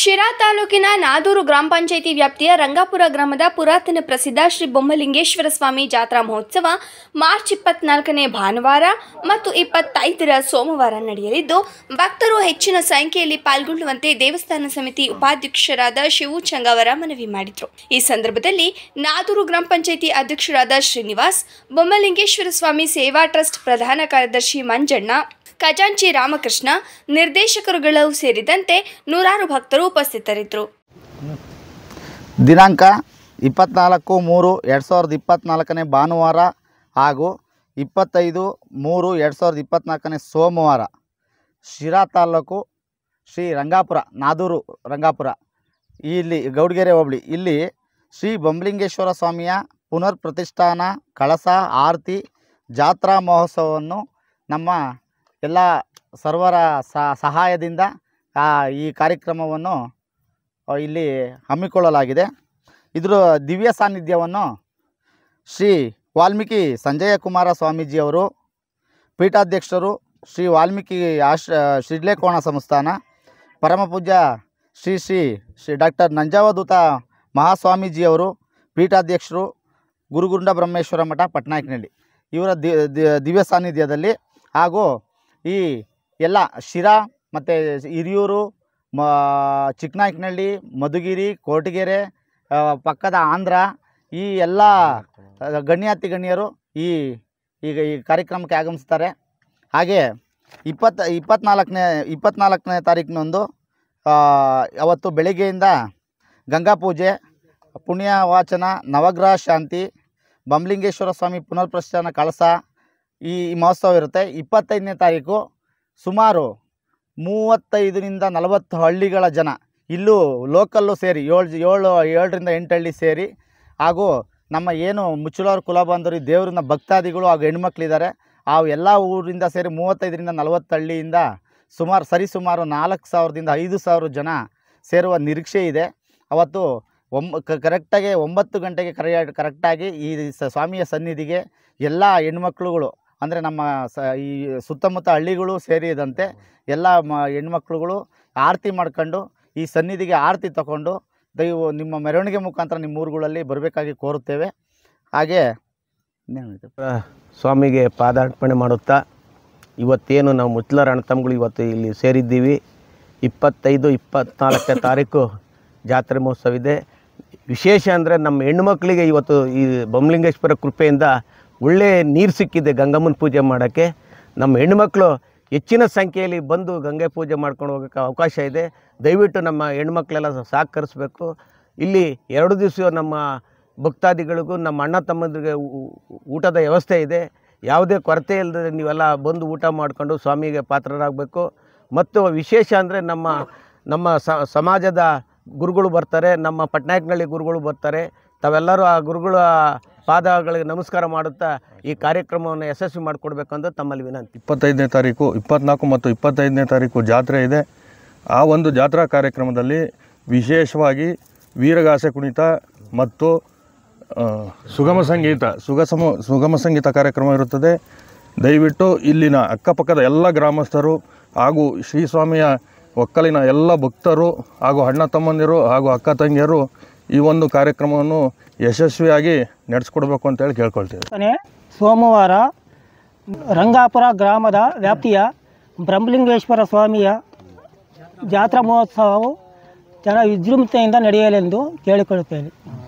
ಶಿರಾ ತಾಲೂಕಿನ ನಾದೂರು ಗ್ರಾಮ ಪಂಚಾಯಿತಿ ವ್ಯಾಪ್ತಿಯ ರಂಗಾಪುರ ಗ್ರಾಮದ ಪುರಾತನ ಪ್ರಸಿದ್ಧ ಶ್ರೀ ಬೊಮ್ಮಲಿಂಗೇಶ್ವರ ಸ್ವಾಮಿ ಜಾತ್ರಾ ಮಹೋತ್ಸವ ಮಾರ್ಚ್ ಇಪ್ಪತ್ನಾಲ್ಕನೇ ಭಾನುವಾರ ಮತ್ತು ಇಪ್ಪತ್ತೈದರ ಸೋಮವಾರ ನಡೆಯಲಿದ್ದು ಭಕ್ತರು ಹೆಚ್ಚಿನ ಸಂಖ್ಯೆಯಲ್ಲಿ ಪಾಲ್ಗೊಳ್ಳುವಂತೆ ದೇವಸ್ಥಾನ ಸಮಿತಿ ಉಪಾಧ್ಯಕ್ಷರಾದ ಶಿವು ಚಂಗವರ ಮನವಿ ಮಾಡಿದರು ಈ ಸಂದರ್ಭದಲ್ಲಿ ನಾದೂರು ಗ್ರಾಮ ಪಂಚಾಯಿತಿ ಅಧ್ಯಕ್ಷರಾದ ಶ್ರೀನಿವಾಸ್ ಬೊಮ್ಮಲಿಂಗೇಶ್ವರ ಸ್ವಾಮಿ ಸೇವಾ ಟ್ರಸ್ಟ್ ಪ್ರಧಾನ ಕಾರ್ಯದರ್ಶಿ ಮಂಜಣ್ಣ ಖಜಾಂಚಿ ರಾಮಕೃಷ್ಣ ನಿರ್ದೇಶಕರುಗಳು ಸೇರಿದಂತೆ ನೂರಾರು ಭಕ್ತರು ಅವರು ಉಪಸ್ಥಿತರಿದ್ದರು ದಿನಾಂಕ ಇಪ್ಪತ್ನಾಲ್ಕು ಮೂರು ಎರಡು ಸಾವಿರದ ಇಪ್ಪತ್ನಾಲ್ಕನೇ ಭಾನುವಾರ ಹಾಗೂ ಇಪ್ಪತ್ತೈದು ಮೂರು ಎರಡು ಸಾವಿರದ ಇಪ್ಪತ್ನಾಲ್ಕನೇ ಸೋಮವಾರ ಶಿರಾ ತಾಲ್ಲೂಕು ಶ್ರೀ ರಂಗಾಪುರ ನಾದೂರು ರಂಗಾಪುರ ಇಲ್ಲಿ ಗೌಡಗೆರೆ ಹೋಬಳಿ ಇಲ್ಲಿ ಶ್ರೀ ಬೊಂಬಲಿಂಗೇಶ್ವರ ಸ್ವಾಮಿಯ ಪುನರ್ ಪ್ರತಿಷ್ಠಾನ ಕಳಸ ಆರತಿ ಜಾತ್ರಾ ಮಹೋತ್ಸವವನ್ನು ನಮ್ಮ ಎಲ್ಲ ಸರ್ವರ ಸಹಾಯದಿಂದ ಈ ಕಾರ್ಯಕ್ರಮವನ್ನು ಇಲ್ಲಿ ಹಮ್ಮಿಕೊಳ್ಳಲಾಗಿದೆ ಇದರ ದಿವ್ಯ ಸಾನ್ನಿಧ್ಯವನ್ನು ಶ್ರೀ ವಾಲ್ಮೀಕಿ ಸಂಜಯ ಕುಮಾರ ಸ್ವಾಮೀಜಿಯವರು ಪೀಠಾಧ್ಯಕ್ಷರು ಶ್ರೀ ವಾಲ್ಮೀಕಿ ಆಶ್ ಶಿಡ್ಲೇಕೋಣ ಸಂಸ್ಥಾನ ಪರಮಪೂಜ್ಯ ಶ್ರೀ ಶ್ರೀ ಶ್ರೀ ಡಾಕ್ಟರ್ ನಂಜಾವಧೂತ ಮಹಾಸ್ವಾಮೀಜಿಯವರು ಪೀಠಾಧ್ಯಕ್ಷರು ಗುರುಗುಂಡ ಬ್ರಹ್ಮೇಶ್ವರ ಮಠ ಪಟ್ನಾಯಕನಳ್ಳಿ ಇವರ ದಿವ್ಯ ಸಾನ್ನಿಧ್ಯದಲ್ಲಿ ಹಾಗೂ ಈ ಎಲ್ಲ ಶಿರಾ ಮತ್ತು ಹಿರಿಯೂರು ಮ ಚಿಕ್ಕನಾಯ್ಕನಹಳ್ಳಿ ಮಧುಗಿರಿ ಕೋಟಗೆರೆ ಪಕ್ಕದ ಆಂಧ್ರ ಈ ಎಲ್ಲ ಗಣ್ಯಾತಿ ಗಣ್ಯರು ಈ ಈಗ ಈ ಕಾರ್ಯಕ್ರಮಕ್ಕೆ ಆಗಮಿಸ್ತಾರೆ ಹಾಗೆ ಇಪ್ಪತ್ತು ಇಪ್ಪತ್ನಾಲ್ಕನೇ ಇಪ್ಪತ್ನಾಲ್ಕನೇ ತಾರೀಕಿನೊಂದು ಅವತ್ತು ಬೆಳಿಗ್ಗೆಯಿಂದ ಗಂಗಾ ಪೂಜೆ ಪುಣ್ಯ ವಾಚನ ನವಗ್ರಹ ಶಾಂತಿ ಬಮಲಿಂಗೇಶ್ವರ ಸ್ವಾಮಿ ಪುನರ್ಪ್ರಸ್ಥಾನ ಕಳಸ ಈ ಮಹೋತ್ಸವ ಇರುತ್ತೆ ಇಪ್ಪತ್ತೈದನೇ ತಾರೀಕು ಸುಮಾರು ಮೂವತ್ತೈದರಿಂದ ನಲವತ್ತು ಹಳ್ಳಿಗಳ ಜನ ಇಲ್ಲೂ ಲೋಕಲ್ಲು ಸೇರಿ ಏಳು ಏಳು ಏಳರಿಂದ ಎಂಟು ಹಳ್ಳಿ ಸೇರಿ ಹಾಗೂ ನಮ್ಮ ಏನು ಮುಚ್ಚುಲಾರ್ ಕುಲ ಈ ದೇವ್ರನ್ನ ಭಕ್ತಾದಿಗಳು ಹಾಗೂ ಹೆಣ್ಮಕ್ಳಿದ್ದಾರೆ ಆ ಎಲ್ಲ ಊರಿಂದ ಸೇರಿ ಮೂವತ್ತೈದರಿಂದ ನಲವತ್ತು ಹಳ್ಳಿಯಿಂದ ಸುಮಾರು ಸರಿಸುಮಾರು ನಾಲ್ಕು ಸಾವಿರದಿಂದ ಐದು ಸಾವಿರ ಜನ ಸೇರುವ ನಿರೀಕ್ಷೆ ಇದೆ ಅವತ್ತು ಕ ಕರೆಕ್ಟಾಗಿ ಒಂಬತ್ತು ಗಂಟೆಗೆ ಕರೆ ಕರೆಕ್ಟಾಗಿ ಈ ಸ್ವಾಮಿಯ ಸನ್ನಿಧಿಗೆ ಎಲ್ಲ ಹೆಣ್ಮಕ್ಳುಗಳು ಅಂದರೆ ನಮ್ಮ ಸ ಈ ಸುತ್ತಮುತ್ತ ಹಳ್ಳಿಗಳು ಸೇರಿದಂತೆ ಎಲ್ಲ ಮ ಹೆಣ್ಮಕ್ಳುಗಳು ಆರತಿ ಮಾಡ್ಕೊಂಡು ಈ ಸನ್ನಿಧಿಗೆ ಆರತಿ ತಗೊಂಡು ದಯವು ನಿಮ್ಮ ಮೆರವಣಿಗೆ ಮುಖಾಂತರ ನಿಮ್ಮ ಊರುಗಳಲ್ಲಿ ಬರಬೇಕಾಗಿ ಕೋರುತ್ತೇವೆ ಹಾಗೆ ಸ್ವಾಮಿಗೆ ಪಾದಾರ್ಪಣೆ ಮಾಡುತ್ತಾ ಇವತ್ತೇನು ನಾವು ಮುಚ್ಚಲರ ಅಣ್ಣ ಇವತ್ತು ಇಲ್ಲಿ ಸೇರಿದ್ದೀವಿ ಇಪ್ಪತ್ತೈದು ಇಪ್ಪತ್ನಾಲ್ಕನೇ ತಾರೀಕು ಜಾತ್ರೆ ಮಹೋತ್ಸವ ಇದೆ ವಿಶೇಷ ಅಂದರೆ ನಮ್ಮ ಹೆಣ್ಣುಮಕ್ಕಳಿಗೆ ಇವತ್ತು ಈ ಬೊಮ್ಮಲಿಂಗೇಶ್ವರ ಕೃಪೆಯಿಂದ ಒಳ್ಳೆಯ ನೀರು ಸಿಕ್ಕಿದೆ ಗಂಗಮ್ಮನ ಪೂಜೆ ಮಾಡೋಕ್ಕೆ ನಮ್ಮ ಹೆಣ್ಮಕ್ಳು ಹೆಚ್ಚಿನ ಸಂಖ್ಯೆಯಲ್ಲಿ ಬಂದು ಗಂಗೆ ಪೂಜೆ ಮಾಡ್ಕೊಂಡು ಹೋಗೋಕ್ಕೆ ಅವಕಾಶ ಇದೆ ದಯವಿಟ್ಟು ನಮ್ಮ ಹೆಣ್ಮಕ್ಳೆಲ್ಲ ಸಹಕರಿಸಬೇಕು ಇಲ್ಲಿ ಎರಡು ದಿವಸ ನಮ್ಮ ಭಕ್ತಾದಿಗಳಿಗೂ ನಮ್ಮ ಅಣ್ಣ ತಮ್ಮಂದ್ರಿಗೆ ಊಟದ ವ್ಯವಸ್ಥೆ ಇದೆ ಯಾವುದೇ ಕೊರತೆ ಇಲ್ಲದೆ ನೀವೆಲ್ಲ ಬಂದು ಊಟ ಮಾಡಿಕೊಂಡು ಸ್ವಾಮಿಗೆ ಪಾತ್ರರಾಗಬೇಕು ಮತ್ತು ವಿಶೇಷ ಅಂದರೆ ನಮ್ಮ ನಮ್ಮ ಸಮಾಜದ ಗುರುಗಳು ಬರ್ತಾರೆ ನಮ್ಮ ಪಟ್ನಾಯಕ್ನಳ್ಳಿ ಗುರುಗಳು ಬರ್ತಾರೆ ತಾವೆಲ್ಲರೂ ಆ ಗುರುಗಳ ಪಾದಗಳಿಗೆ ನಮಸ್ಕಾರ ಮಾಡುತ್ತಾ ಈ ಕಾರ್ಯಕ್ರಮವನ್ನು ಯಶಸ್ವಿ ಮಾಡಿಕೊಡ್ಬೇಕಂದು ತಮ್ಮಲ್ಲಿ ವಿನಂತಿ ಇಪ್ಪತ್ತೈದನೇ ತಾರೀಕು ಇಪ್ಪತ್ನಾಲ್ಕು ಮತ್ತು ಇಪ್ಪತ್ತೈದನೇ ತಾರೀಕು ಜಾತ್ರೆ ಇದೆ ಆ ಒಂದು ಜಾತ್ರಾ ಕಾರ್ಯಕ್ರಮದಲ್ಲಿ ವಿಶೇಷವಾಗಿ ವೀರಗಾಸೆ ಕುಣಿತ ಮತ್ತು ಸುಗಮ ಸಂಗೀತ ಸುಗಮ ಸುಗಮ ಸಂಗೀತ ಕಾರ್ಯಕ್ರಮ ಇರುತ್ತದೆ ದಯವಿಟ್ಟು ಇಲ್ಲಿನ ಅಕ್ಕಪಕ್ಕದ ಎಲ್ಲ ಗ್ರಾಮಸ್ಥರು ಹಾಗೂ ಶ್ರೀಸ್ವಾಮಿಯ ಒಕ್ಕಲಿನ ಎಲ್ಲ ಭಕ್ತರು ಹಾಗೂ ಅಣ್ಣ ತಮ್ಮಂದಿರು ಹಾಗೂ ಅಕ್ಕ ತಂಗಿಯರು ಈ ಒಂದು ಕಾರ್ಯಕ್ರಮವನ್ನು ಯಶಸ್ವಿಯಾಗಿ ನಡೆಸ್ಕೊಡ್ಬೇಕು ಅಂತೇಳಿ ಕೇಳ್ಕೊಳ್ತೀವಿ ಸೋಮವಾರ ರಂಗಾಪುರ ಗ್ರಾಮದ ವ್ಯಾಪ್ತಿಯ ಬ್ರಹ್ಮಲಿಂಗೇಶ್ವರ ಸ್ವಾಮಿಯ ಜಾತ್ರಾ ಮಹೋತ್ಸವವು ಜನ ವಿಜೃಂಭಣೆಯಿಂದ ನಡೆಯಲೆಂದು ಕೇಳಿಕೊಳ್ಳುತ್ತೇನೆ